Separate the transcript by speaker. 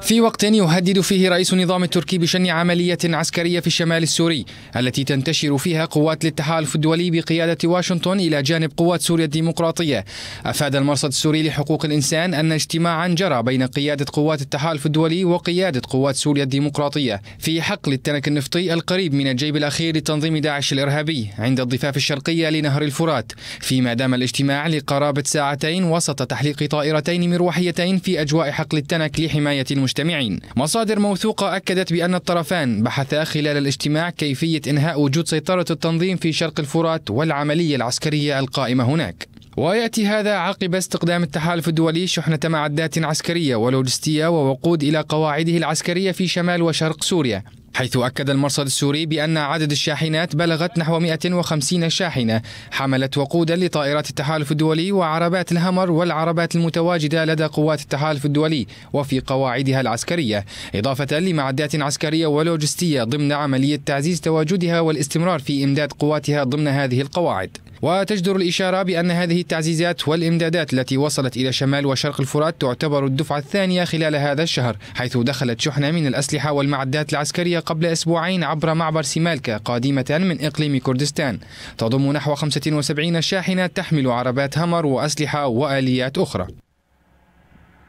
Speaker 1: في وقت يهدد فيه رئيس النظام التركي بشن عملية عسكرية في الشمال السوري التي تنتشر فيها قوات الاتحالف الدولي بقيادة واشنطن إلى جانب قوات سوريا الديمقراطية أفاد المرصد السوري لحقوق الإنسان أن اجتماعا جرى بين قيادة قوات التحالف الدولي وقيادة قوات سوريا الديمقراطية في حقل التنك النفطي القريب من الجيب الأخير لتنظيم داعش الإرهابي عند الضفاف الشرقية لنهر الفرات فيما دام الاجتماع لقرابة ساعتين وسط تحليق طائرتين مروحيتين في أجواء حقل التنك السمك لحماية المجتمعين مصادر موثوقة أكدت بأن الطرفان بحثا خلال الاجتماع كيفية إنهاء وجود سيطرة التنظيم في شرق الفرات والعملية العسكرية القائمة هناك ويأتي هذا عقب استخدام التحالف الدولي شحنة معدات عسكرية ولوجستية ووقود إلى قواعده العسكرية في شمال وشرق سوريا حيث أكد المرصد السوري بأن عدد الشاحنات بلغت نحو 150 شاحنة حملت وقودا لطائرات التحالف الدولي وعربات الهمر والعربات المتواجدة لدى قوات التحالف الدولي وفي قواعدها العسكرية إضافة لمعدات عسكرية ولوجستية ضمن عملية تعزيز تواجدها والاستمرار في إمداد قواتها ضمن هذه القواعد وتجدر الإشارة بأن هذه التعزيزات والإمدادات التي وصلت إلى شمال وشرق الفرات تعتبر الدفعة الثانية خلال هذا الشهر حيث دخلت شحنة من الأسلحة والمعدات العسكرية قبل أسبوعين عبر معبر سمالكا قادمة من إقليم كردستان تضم نحو 75 شاحنة تحمل عربات همر وأسلحة وآليات أخرى